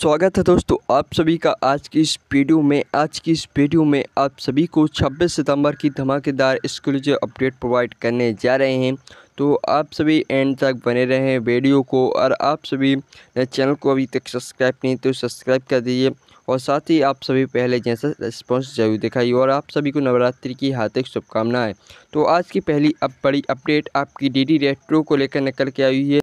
स्वागत है दोस्तों आप सभी का आज की इस वीडियो में आज की इस वीडियो में आप सभी को 26 सितंबर की धमाकेदार स्कूल जो अपडेट प्रोवाइड करने जा रहे हैं तो आप सभी एंड तक बने रहें वीडियो को और आप सभी ने चैनल को अभी तक सब्सक्राइब नहीं तो सब्सक्राइब कर दीजिए और साथ ही आप सभी पहले जैसा रिस्पॉन्स जरूर दिखाइए और आप सभी को नवरात्रि की हार्दिक शुभकामनाएं तो आज की पहली अब बड़ी अपडेट आपकी डी डी रेट्रो को लेकर निकल के आई है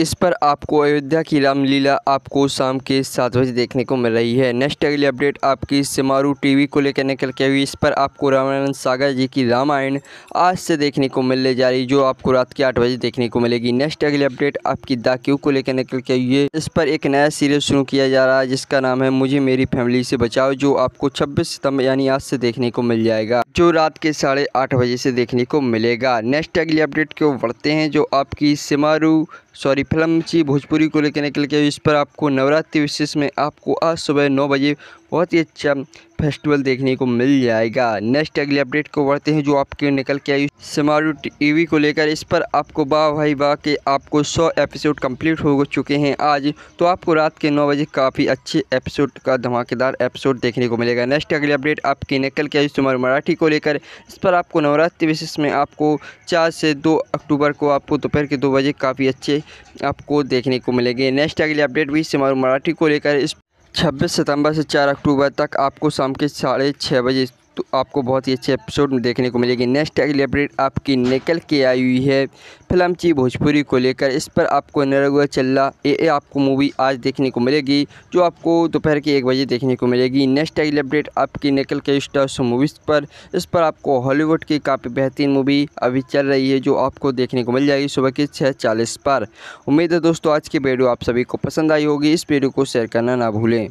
इस पर आपको अयोध्या की रामलीला आपको शाम के सात बजे देखने को मिल रही है नेक्स्ट अगली अपडेट आपकी सिमारू टीवी को लेकर निकल के हुई इस पर आपको रामानंद सागर जी की रामायण आज से देखने को मिलने जा रही जो आपको रात के आठ बजे देखने को मिलेगी नेक्स्ट अगली अपडेट आपकी दाक्यू को लेकर निकल के हुई है इस पर एक नया सीरियल शुरू किया जा रहा है जिसका नाम है मुझे मेरी फैमिली से बचाओ जो आपको छब्बीस सितम्बर यानी आज से देखने को मिल जाएगा जो रात के साढ़े आठ बजे से देखने को मिलेगा नेक्स्ट अगली अपडेट को बढ़ते हैं जो आपकी सिमारू सॉरी फिल्म ची भोजपुरी को लेकर निकल के इस पर आपको नवरात्रि विशेष में आपको आज सुबह नौ बजे बहुत ही अच्छा फेस्टिवल देखने को मिल जाएगा नेक्स्ट अगली अपडेट को बढ़ते हैं जो आपके निकल के आई समारू टीवी को लेकर इस पर आपको वाह भाई वाह के आपको 100 एपिसोड कंप्लीट हो चुके हैं आज तो आपको रात के 9 बजे काफ़ी अच्छे एपिसोड का धमाकेदार एपिसोड देखने को मिलेगा नेक्स्ट अगले अपडेट आपके निकल के आई सुमारू मराठी को लेकर इस पर आपको नवरात्रि विशेष में आपको चार से दो अक्टूबर को आपको दोपहर के दो बजे काफ़ी अच्छे आपको देखने को मिलेंगे नेक्स्ट अगली अपडेट भी सुमारू मराठी को लेकर इस छब्बीस सितंबर से चार अक्टूबर तक आपको शाम के साढ़े छः बजे तो आपको बहुत ही अच्छे एपिसोड में देखने को मिलेगी नेक्स्ट अगली अपडेट आपकी निकल के आई हुई है फिल्म ची भोजपुरी को लेकर इस पर आपको नरगुआ चल्ला ए, ए आपको मूवी आज देखने को मिलेगी जो आपको दोपहर के एक बजे देखने को मिलेगी नेक्स्ट अगली अपडेट आपकी निकल के स्टार्स मूवीज़ पर इस पर आपको हॉलीवुड की काफ़ी बेहतरीन मूवी अभी चल रही है जो आपको देखने को मिल जाएगी सुबह के छः चालीस पर उम्मीद है दोस्तों आज की वीडियो आप सभी को पसंद आई होगी इस वीडियो को शेयर करना ना भूलें